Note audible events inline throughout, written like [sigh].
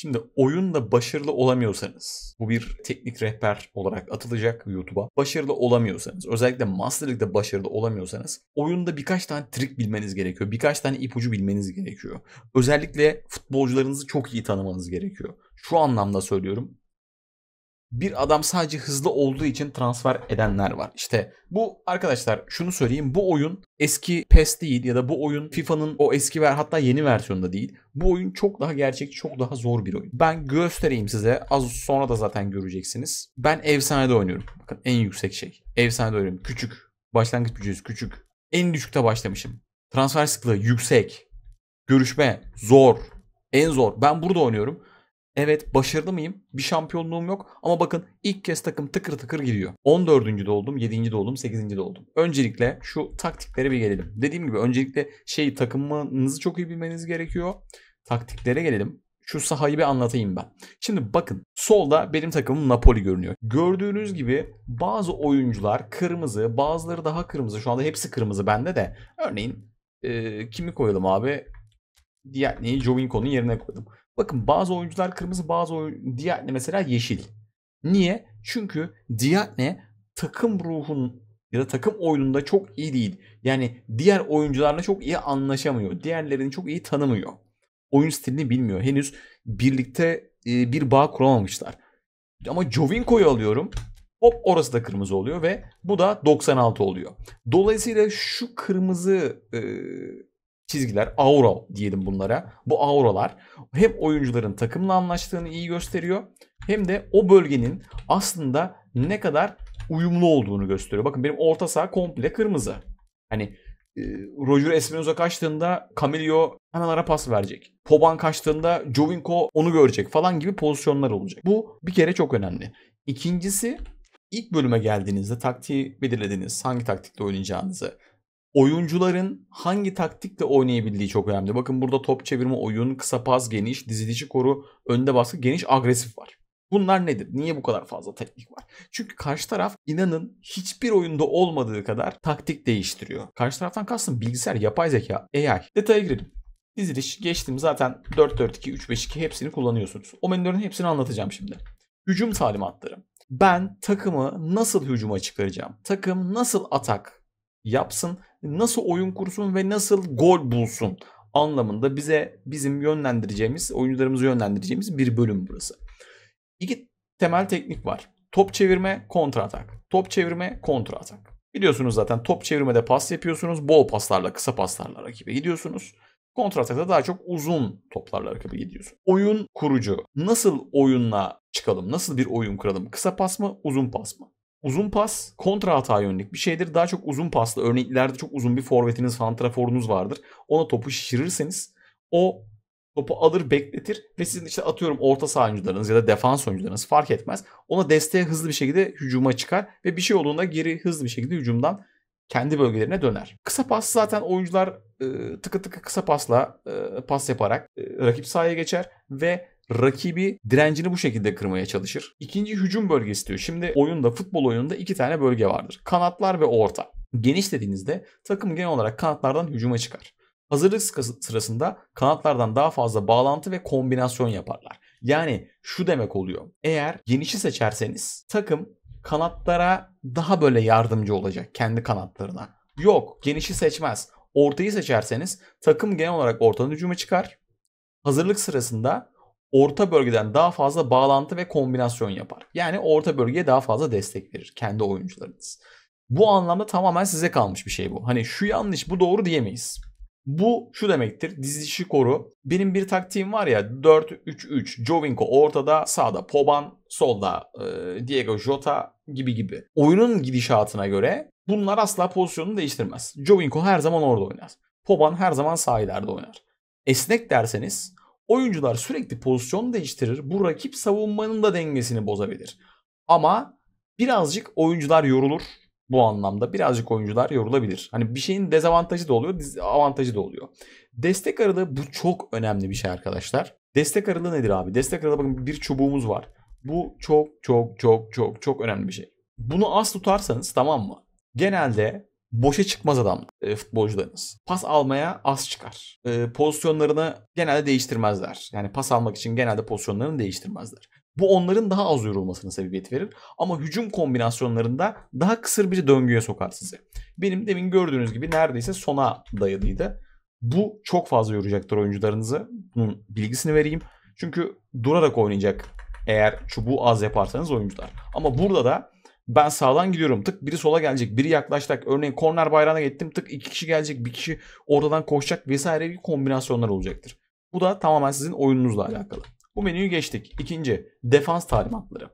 Şimdi oyunda başarılı olamıyorsanız bu bir teknik rehber olarak atılacak YouTube'a. Başarılı olamıyorsanız özellikle Master League'de başarılı olamıyorsanız oyunda birkaç tane trik bilmeniz gerekiyor. Birkaç tane ipucu bilmeniz gerekiyor. Özellikle futbolcularınızı çok iyi tanımanız gerekiyor. Şu anlamda söylüyorum bir adam sadece hızlı olduğu için transfer edenler var. İşte bu arkadaşlar şunu söyleyeyim bu oyun eski PES değil ya da bu oyun FIFA'nın o eski ver, hatta yeni versiyonunda değil. Bu oyun çok daha gerçekçi, çok daha zor bir oyun. Ben göstereyim size. Az sonra da zaten göreceksiniz. Ben efsanede oynuyorum. Bakın en yüksek şey. Efsanede oynuyorum. Küçük. Başlangıç bütçesi küçük. En düşükte başlamışım. Transfer sıklığı yüksek. Görüşme zor. En zor. Ben burada oynuyorum. Evet başarılı mıyım? Bir şampiyonluğum yok ama bakın ilk kez takım tıkır tıkır giriyor. 14. de oldum, 7. de oldum, 8. de oldum. Öncelikle şu taktiklere bir gelelim. Dediğim gibi öncelikle şey takımınızı çok iyi bilmeniz gerekiyor. Taktiklere gelelim. Şu sahayı bir anlatayım ben. Şimdi bakın solda benim takımım Napoli görünüyor. Gördüğünüz gibi bazı oyuncular kırmızı bazıları daha kırmızı. Şu anda hepsi kırmızı bende de. Örneğin e, kimi koyalım abi? Diğer neyi? Jovinko'nun yerine koydum. Bakın bazı oyuncular kırmızı bazı oyun Diagne mesela yeşil. Niye? Çünkü Diagne takım ruhun ya da takım oyununda çok iyi değil. Yani diğer oyuncularla çok iyi anlaşamıyor. Diğerlerini çok iyi tanımıyor. Oyun stilini bilmiyor. Henüz birlikte e, bir bağ kuramamışlar. Ama Jovinko'yu alıyorum. Hop orası da kırmızı oluyor ve bu da 96 oluyor. Dolayısıyla şu kırmızı e, çizgiler, aura diyelim bunlara. Bu auralar hem oyuncuların takımla anlaştığını iyi gösteriyor hem de o bölgenin aslında ne kadar uyumlu olduğunu gösteriyor. Bakın benim orta saha komple kırmızı. Hani e, Roger Espinoza kaçtığında Camilio hemen ara pas verecek. Poban kaçtığında Jovinko onu görecek falan gibi pozisyonlar olacak. Bu bir kere çok önemli. İkincisi ilk bölüme geldiğinizde taktiği belirlediniz. Hangi taktikte oynayacağınızı oyuncuların hangi taktikle oynayabildiği çok önemli. Bakın burada top çevirme, oyun, kısa pas, geniş, dizilici koru, önde baskı, geniş, agresif var. Bunlar nedir? Niye bu kadar fazla teknik var? Çünkü karşı taraf inanın hiçbir oyunda olmadığı kadar taktik değiştiriyor. Karşı taraftan kastım bilgisayar, yapay zeka, AI. Detaya girelim. Diziliş geçtim zaten 4-4-2, 3-5-2 hepsini kullanıyorsunuz. O menülerin hepsini anlatacağım şimdi. Hücum talimatları. Ben takımı nasıl hücuma çıkaracağım? Takım nasıl atak yapsın nasıl oyun kursun ve nasıl gol bulsun anlamında bize bizim yönlendireceğimiz, oyuncularımızı yönlendireceğimiz bir bölüm burası. İki temel teknik var. Top çevirme, kontra atak. Top çevirme, kontra atak. Biliyorsunuz zaten top çevirmede pas yapıyorsunuz. Bol paslarla, kısa paslarla rakibe gidiyorsunuz. Kontra atakta daha çok uzun toplarla rakibe gidiyorsunuz. Oyun kurucu. Nasıl oyunla çıkalım? Nasıl bir oyun kuralım? Kısa pas mı, uzun pas mı? Uzun pas kontra hata yönelik bir şeydir. Daha çok uzun paslı. Örneğin ileride çok uzun bir forvetiniz, santraforunuz vardır. Ona topu şişirirseniz o topu alır bekletir ve sizin işte atıyorum orta saha oyuncularınız ya da defans oyuncularınız fark etmez. Ona desteğe hızlı bir şekilde hücuma çıkar ve bir şey olduğunda geri hızlı bir şekilde hücumdan kendi bölgelerine döner. Kısa pas zaten oyuncular e, tıkı tıkı kısa pasla e, pas yaparak e, rakip sahaya geçer ve rakibi direncini bu şekilde kırmaya çalışır. İkinci hücum bölgesi diyor. Şimdi oyunda futbol oyununda iki tane bölge vardır. Kanatlar ve orta. Geniş dediğinizde takım genel olarak kanatlardan hücuma çıkar. Hazırlık sırasında kanatlardan daha fazla bağlantı ve kombinasyon yaparlar. Yani şu demek oluyor. Eğer genişi seçerseniz takım kanatlara daha böyle yardımcı olacak kendi kanatlarına. Yok genişi seçmez. Ortayı seçerseniz takım genel olarak ortadan hücuma çıkar. Hazırlık sırasında orta bölgeden daha fazla bağlantı ve kombinasyon yapar. Yani orta bölgeye daha fazla destek verir kendi oyuncularınız. Bu anlamda tamamen size kalmış bir şey bu. Hani şu yanlış bu doğru diyemeyiz. Bu şu demektir. Dizilişi koru. Benim bir taktiğim var ya 4-3-3. Jovinko ortada, sağda Poban, solda e, Diego Jota gibi gibi. Oyunun gidişatına göre bunlar asla pozisyonunu değiştirmez. Jovinko her zaman orada oynar. Poban her zaman sağ ileride oynar. Esnek derseniz Oyuncular sürekli pozisyon değiştirir. Bu rakip savunmanın da dengesini bozabilir. Ama birazcık oyuncular yorulur bu anlamda. Birazcık oyuncular yorulabilir. Hani bir şeyin dezavantajı da oluyor, avantajı da oluyor. Destek aralığı bu çok önemli bir şey arkadaşlar. Destek aralığı nedir abi? Destek aralığı bakın bir çubuğumuz var. Bu çok çok çok çok çok önemli bir şey. Bunu az tutarsanız tamam mı? Genelde boşa çıkmaz adam e, futbolcularınız. Pas almaya az çıkar. E, pozisyonlarını genelde değiştirmezler. Yani pas almak için genelde pozisyonlarını değiştirmezler. Bu onların daha az yorulmasına sebebiyet verir. Ama hücum kombinasyonlarında daha kısır bir döngüye sokar sizi. Benim demin gördüğünüz gibi neredeyse sona dayalıydı. Bu çok fazla yoracaktır oyuncularınızı. Bunun bilgisini vereyim. Çünkü durarak oynayacak eğer çubuğu az yaparsanız oyuncular. Ama burada da ben sağdan gidiyorum tık biri sola gelecek biri yaklaşacak örneğin korner bayrağına gittim tık iki kişi gelecek bir kişi oradan koşacak vesaire bir kombinasyonlar olacaktır. Bu da tamamen sizin oyununuzla alakalı. Bu menüyü geçtik. İkinci defans talimatları.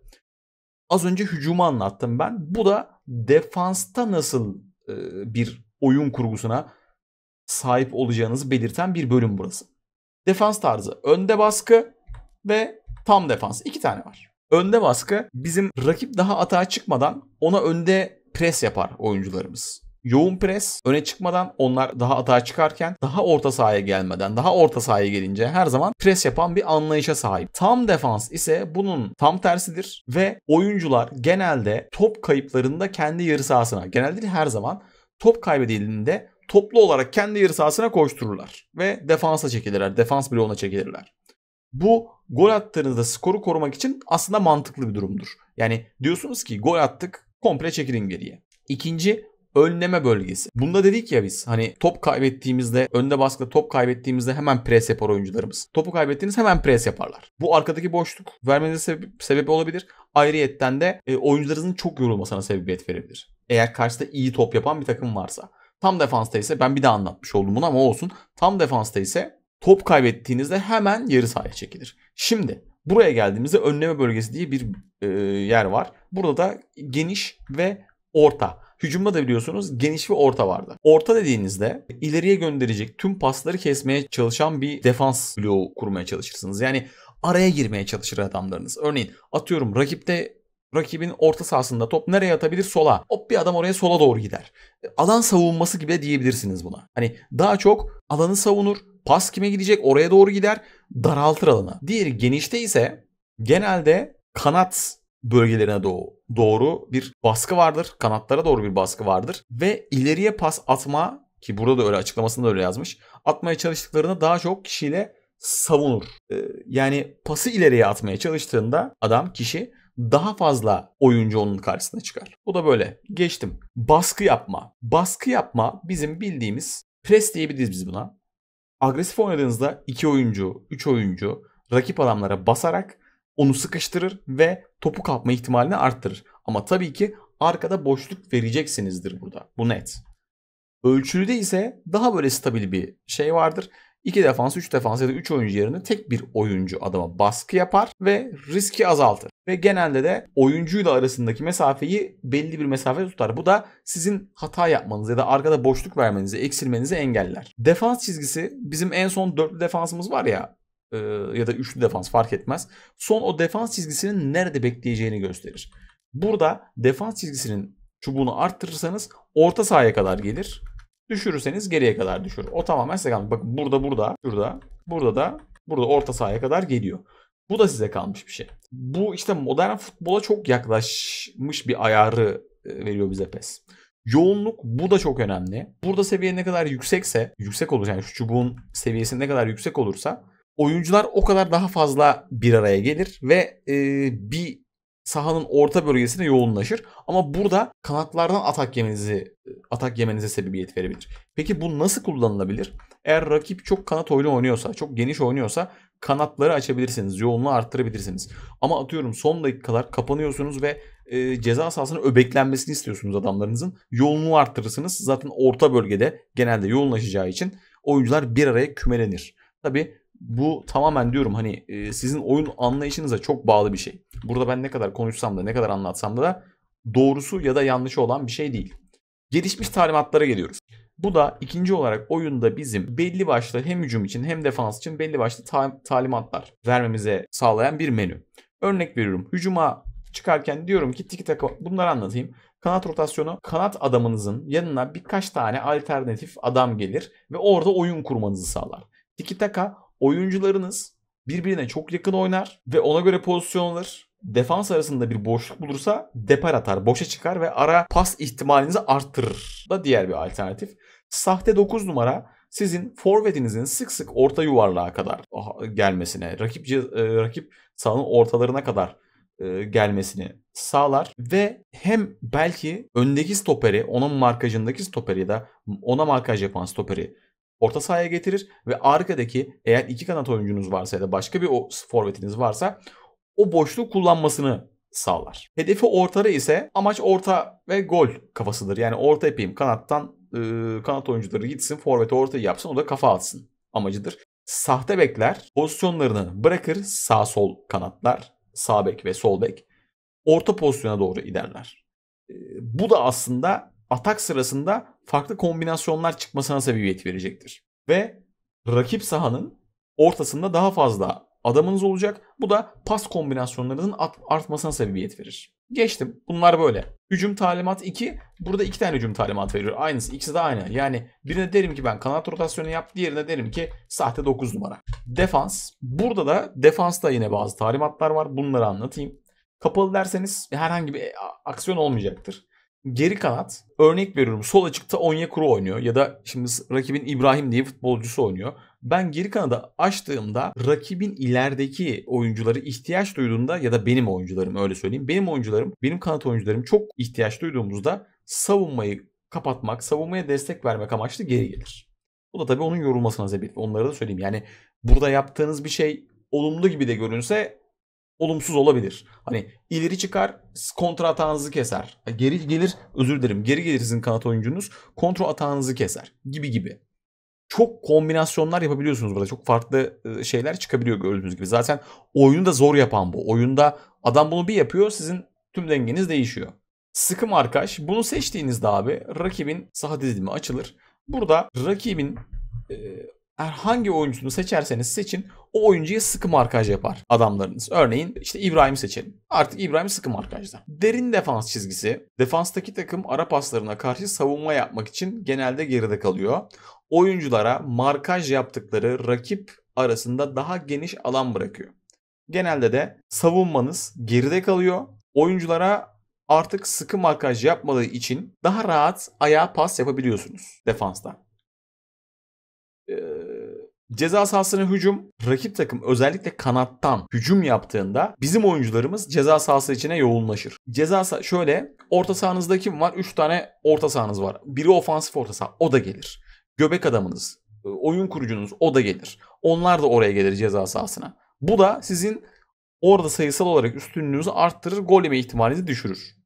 Az önce hücumu anlattım ben. Bu da defansta nasıl e, bir oyun kurgusuna sahip olacağınızı belirten bir bölüm burası. Defans tarzı önde baskı ve tam defans. iki tane var. Önde baskı bizim rakip daha atağa çıkmadan ona önde pres yapar oyuncularımız yoğun pres öne çıkmadan onlar daha atağa çıkarken daha orta sahaya gelmeden daha orta sahaya gelince her zaman pres yapan bir anlayışa sahip. Tam defans ise bunun tam tersidir ve oyuncular genelde top kayıplarında kendi yarı sahasına genelde değil, her zaman top kaybedildiğinde toplu olarak kendi yarı sahasına koştururlar ve defansa çekilirler. Defans bloğuna çekilirler. Bu gol attığınızda skoru korumak için aslında mantıklı bir durumdur. Yani diyorsunuz ki gol attık komple çekilin geriye. İkinci önleme bölgesi. Bunda dedik ya biz hani top kaybettiğimizde önde baskıda top kaybettiğimizde hemen pres yapar oyuncularımız. Topu kaybettiğiniz hemen pres yaparlar. Bu arkadaki boşluk vermenize sebep sebebi olabilir. Ayrıyetten de e, oyuncularınızın çok yorulmasına sebebiyet verebilir. Eğer karşıda iyi top yapan bir takım varsa. Tam defansta ise ben bir daha anlatmış oldum bunu ama olsun. Tam defansta ise top kaybettiğinizde hemen yarı sahaya çekilir. Şimdi buraya geldiğimizde önleme bölgesi diye bir e, yer var. Burada da geniş ve orta. Hücumda da biliyorsunuz geniş ve orta vardı. Orta dediğinizde ileriye gönderecek tüm pasları kesmeye çalışan bir defans bloğu kurmaya çalışırsınız. Yani araya girmeye çalışır adamlarınız. Örneğin atıyorum rakipte rakibin orta sahasında top nereye atabilir? Sola. Hop bir adam oraya sola doğru gider. E, alan savunması gibi de diyebilirsiniz buna. Hani daha çok alanı savunur Pas kime gidecek oraya doğru gider daraltır alanı. Diğeri genişte ise genelde kanat bölgelerine doğu, doğru bir baskı vardır. Kanatlara doğru bir baskı vardır. Ve ileriye pas atma ki burada da öyle açıklamasında öyle yazmış. Atmaya çalıştıklarını daha çok kişiyle savunur. Ee, yani pası ileriye atmaya çalıştığında adam kişi daha fazla oyuncu onun karşısına çıkar. Bu da böyle. Geçtim. Baskı yapma. Baskı yapma bizim bildiğimiz pres diyebiliriz biz buna. Agresif oynadığınızda iki oyuncu, üç oyuncu rakip adamlara basarak onu sıkıştırır ve topu kapma ihtimalini arttırır. Ama tabii ki arkada boşluk vereceksinizdir burada. Bu net. Ölçülüde ise daha böyle stabil bir şey vardır. İki defans, üç defans ya da üç oyuncu yerine tek bir oyuncu adama baskı yapar ve riski azaltır ve genelde de oyuncuyla arasındaki mesafeyi belli bir mesafe tutar. Bu da sizin hata yapmanızı ya da arkada boşluk vermenizi, eksilmenizi engeller. Defans çizgisi bizim en son dörtlü defansımız var ya e, ya da üçlü defans fark etmez. Son o defans çizgisinin nerede bekleyeceğini gösterir. Burada defans çizgisinin çubuğunu arttırırsanız orta sahaya kadar gelir. Düşürürseniz geriye kadar düşür. O tamamen size kalmış. Bakın burada burada, şurada, burada da burada orta sahaya kadar geliyor. Bu da size kalmış bir şey. Bu işte modern futbola çok yaklaşmış bir ayarı e, veriyor bize PES. Yoğunluk bu da çok önemli. Burada seviye ne kadar yüksekse, yüksek olur. yani şu çubuğun seviyesi ne kadar yüksek olursa oyuncular o kadar daha fazla bir araya gelir ve e, bir sahanın orta bölgesine yoğunlaşır. Ama burada kanatlardan atak yemenizi e, atak yemenize sebebiyet verebilir. Peki bu nasıl kullanılabilir? Eğer rakip çok kanat oyunu oynuyorsa, çok geniş oynuyorsa kanatları açabilirsiniz. Yoğunluğu arttırabilirsiniz. Ama atıyorum son dakikalar kapanıyorsunuz ve e, ceza sahasının öbeklenmesini istiyorsunuz adamlarınızın. Yoğunluğu arttırırsınız. Zaten orta bölgede genelde yoğunlaşacağı için oyuncular bir araya kümelenir. Tabi bu tamamen diyorum hani e, sizin oyun anlayışınıza çok bağlı bir şey. Burada ben ne kadar konuşsam da ne kadar anlatsam da doğrusu ya da yanlışı olan bir şey değil. Gelişmiş talimatlara geliyoruz. Bu da ikinci olarak oyunda bizim belli başlı hem hücum için hem defans için belli başlı ta- talimatlar vermemize sağlayan bir menü. Örnek veriyorum. Hücuma çıkarken diyorum ki tiki taka bunları anlatayım. Kanat rotasyonu kanat adamınızın yanına birkaç tane alternatif adam gelir ve orada oyun kurmanızı sağlar. Tiki taka oyuncularınız birbirine çok yakın oynar ve ona göre pozisyon alır. Defans arasında bir boşluk bulursa depar atar, boşa çıkar ve ara pas ihtimalinizi arttırır da diğer bir alternatif. Sahte 9 numara sizin forvetinizin sık sık orta yuvarlığa kadar gelmesine, rakip e, rakip sahanın ortalarına kadar e, gelmesini sağlar ve hem belki öndeki stoperi, onun markajındaki stoperi ya da ona markaj yapan stoperi orta sahaya getirir ve arkadaki eğer iki kanat oyuncunuz varsa ya da başka bir forvetiniz varsa o boşluğu kullanmasını sağlar. Hedefi ortada ise amaç orta ve gol kafasıdır. Yani orta yapayım kanattan e, kanat oyuncuları gitsin forvet ortayı yapsın o da kafa atsın amacıdır. Sahte bekler pozisyonlarını bırakır sağ sol kanatlar sağ bek ve sol bek orta pozisyona doğru ilerler. E, bu da aslında atak sırasında farklı kombinasyonlar çıkmasına sebebiyet verecektir. Ve rakip sahanın ortasında daha fazla adamınız olacak. Bu da pas kombinasyonlarınızın artmasına sebebiyet verir. Geçtim. Bunlar böyle. Hücum talimat 2. Burada iki tane hücum talimat veriyor. Aynısı. ikisi de aynı. Yani birine derim ki ben kanat rotasyonu yap. Diğerine derim ki sahte 9 numara. Defans. Burada da defansta yine bazı talimatlar var. Bunları anlatayım. Kapalı derseniz herhangi bir aksiyon olmayacaktır. Geri kanat. Örnek veriyorum. Sol açıkta Onyekuru oynuyor. Ya da şimdi rakibin İbrahim diye futbolcusu oynuyor. Ben geri kanada açtığımda rakibin ilerideki oyuncuları ihtiyaç duyduğunda ya da benim oyuncularım öyle söyleyeyim. Benim oyuncularım, benim kanat oyuncularım çok ihtiyaç duyduğumuzda savunmayı kapatmak, savunmaya destek vermek amaçlı geri gelir. Bu da tabii onun yorulmasına sebep. Onları da söyleyeyim. Yani burada yaptığınız bir şey olumlu gibi de görünse olumsuz olabilir. Hani ileri çıkar kontra atağınızı keser. Geri gelir özür dilerim geri gelir sizin kanat oyuncunuz kontra atağınızı keser gibi gibi çok kombinasyonlar yapabiliyorsunuz burada. Çok farklı şeyler çıkabiliyor gördüğünüz gibi. Zaten oyunu da zor yapan bu. Oyunda adam bunu bir yapıyor sizin tüm dengeniz değişiyor. Sıkım markaj. Bunu seçtiğinizde abi rakibin saha dizilimi açılır. Burada rakibin e, herhangi oyuncusunu seçerseniz seçin o oyuncuya sıkı markaj yapar adamlarınız. Örneğin işte İbrahim'i seçelim. Artık İbrahim sıkı markajda. Derin defans çizgisi. Defanstaki takım ara paslarına karşı savunma yapmak için genelde geride kalıyor oyunculara markaj yaptıkları rakip arasında daha geniş alan bırakıyor. Genelde de savunmanız geride kalıyor. Oyunculara artık sıkı markaj yapmadığı için daha rahat ayağa pas yapabiliyorsunuz defansta. Ee, ceza sahasına hücum, rakip takım özellikle kanattan hücum yaptığında bizim oyuncularımız ceza sahası içine yoğunlaşır. Ceza sah şöyle, orta sahanızda kim var? 3 tane orta sahanız var. Biri ofansif orta saha, o da gelir göbek adamınız, e, oyun kurucunuz o da gelir. Onlar da oraya gelir ceza sahasına. Bu da sizin orada sayısal olarak üstünlüğünüzü arttırır, gol yeme ihtimalinizi düşürür.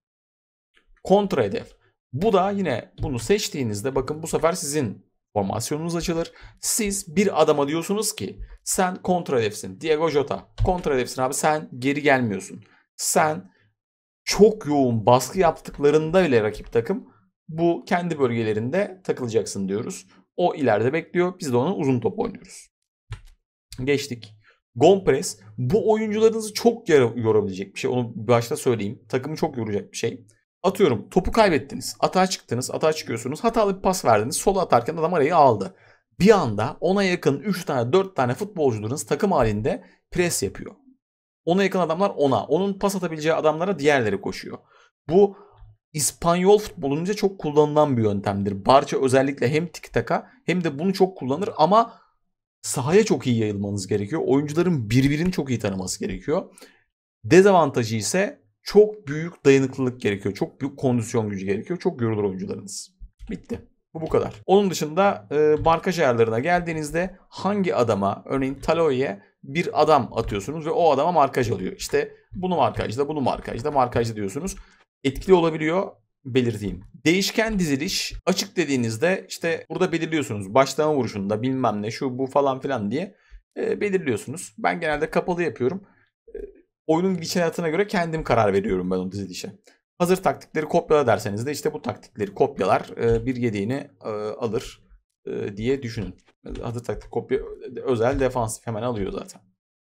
Kontra hedef. Bu da yine bunu seçtiğinizde bakın bu sefer sizin formasyonunuz açılır. Siz bir adama diyorsunuz ki sen kontra hedefsin. Diego Jota kontra hedefsin abi sen geri gelmiyorsun. Sen çok yoğun baskı yaptıklarında bile rakip takım bu kendi bölgelerinde takılacaksın diyoruz. O ileride bekliyor. Biz de ona uzun top oynuyoruz. Geçtik. Gompres bu oyuncularınızı çok yorabilecek bir şey. Onu başta söyleyeyim. Takımı çok yoracak bir şey. Atıyorum topu kaybettiniz. Atağa çıktınız. Atağa çıkıyorsunuz. Hatalı bir pas verdiniz. Sola atarken adam arayı aldı. Bir anda ona yakın 3 tane 4 tane futbolcularınız takım halinde pres yapıyor. Ona yakın adamlar ona. Onun pas atabileceği adamlara diğerleri koşuyor. Bu İspanyol futbolunca çok kullanılan bir yöntemdir. Barça özellikle hem tiki taka hem de bunu çok kullanır ama sahaya çok iyi yayılmanız gerekiyor. Oyuncuların birbirini çok iyi tanıması gerekiyor. Dezavantajı ise çok büyük dayanıklılık gerekiyor. Çok büyük kondisyon gücü gerekiyor. Çok yorulur oyuncularınız. Bitti. Bu bu kadar. Onun dışında e, markaj ayarlarına geldiğinizde hangi adama örneğin Taloy'e bir adam atıyorsunuz ve o adama markaj alıyor. İşte bunu markajda, bunu markajda, markajda diyorsunuz etkili olabiliyor belirteyim. Değişken diziliş açık dediğinizde işte burada belirliyorsunuz. Başlama vuruşunda bilmem ne şu bu falan filan diye e, belirliyorsunuz. Ben genelde kapalı yapıyorum. E, oyunun gidişatına göre kendim karar veriyorum ben o dizilişe. Hazır taktikleri kopyala derseniz de işte bu taktikleri kopyalar e, bir yediğini e, alır e, diye düşünün. Hazır taktik kopya e, özel defansif hemen alıyor zaten.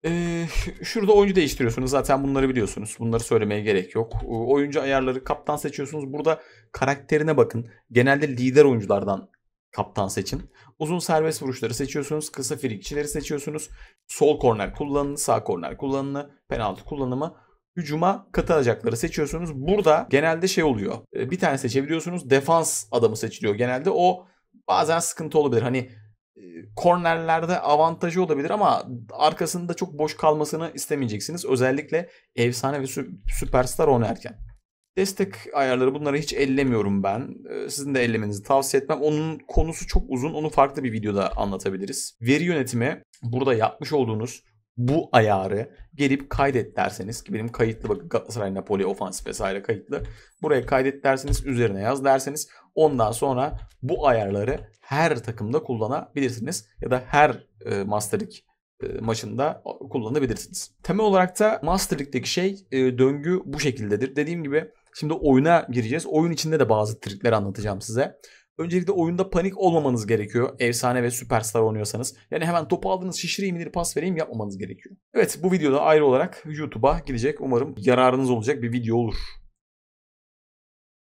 Ee, [laughs] şurada oyuncu değiştiriyorsunuz. Zaten bunları biliyorsunuz. Bunları söylemeye gerek yok. Ee, oyuncu ayarları kaptan seçiyorsunuz. Burada karakterine bakın. Genelde lider oyunculardan kaptan seçin. Uzun serbest vuruşları seçiyorsunuz. Kısa frikçileri seçiyorsunuz. Sol korner kullanını, sağ korner kullanını, penaltı kullanımı hücuma katılacakları seçiyorsunuz. Burada genelde şey oluyor. Ee, bir tane seçebiliyorsunuz. Defans adamı seçiliyor genelde. O bazen sıkıntı olabilir. Hani kornerlerde ee, avantajı olabilir ama arkasında çok boş kalmasını istemeyeceksiniz. Özellikle efsane ve süperstar oynarken. Destek ayarları bunları hiç ellemiyorum ben. Ee, sizin de ellemenizi tavsiye etmem. Onun konusu çok uzun. Onu farklı bir videoda anlatabiliriz. Veri yönetimi burada yapmış olduğunuz bu ayarı gelip kaydet derseniz ki benim kayıtlı bakın Galatasaray Napoli Ofansif vesaire kayıtlı. Buraya kaydet derseniz üzerine yaz derseniz ondan sonra bu ayarları her takımda kullanabilirsiniz ya da her e, Master League e, maçında kullanabilirsiniz. Temel olarak da Master League'deki şey e, döngü bu şekildedir. Dediğim gibi şimdi oyuna gireceğiz. Oyun içinde de bazı trikler anlatacağım size. Öncelikle oyunda panik olmamanız gerekiyor. Efsane ve süperstar oynuyorsanız. Yani hemen topu aldınız şişireyim indir pas vereyim yapmamanız gerekiyor. Evet bu videoda ayrı olarak YouTube'a gidecek. Umarım yararınız olacak bir video olur.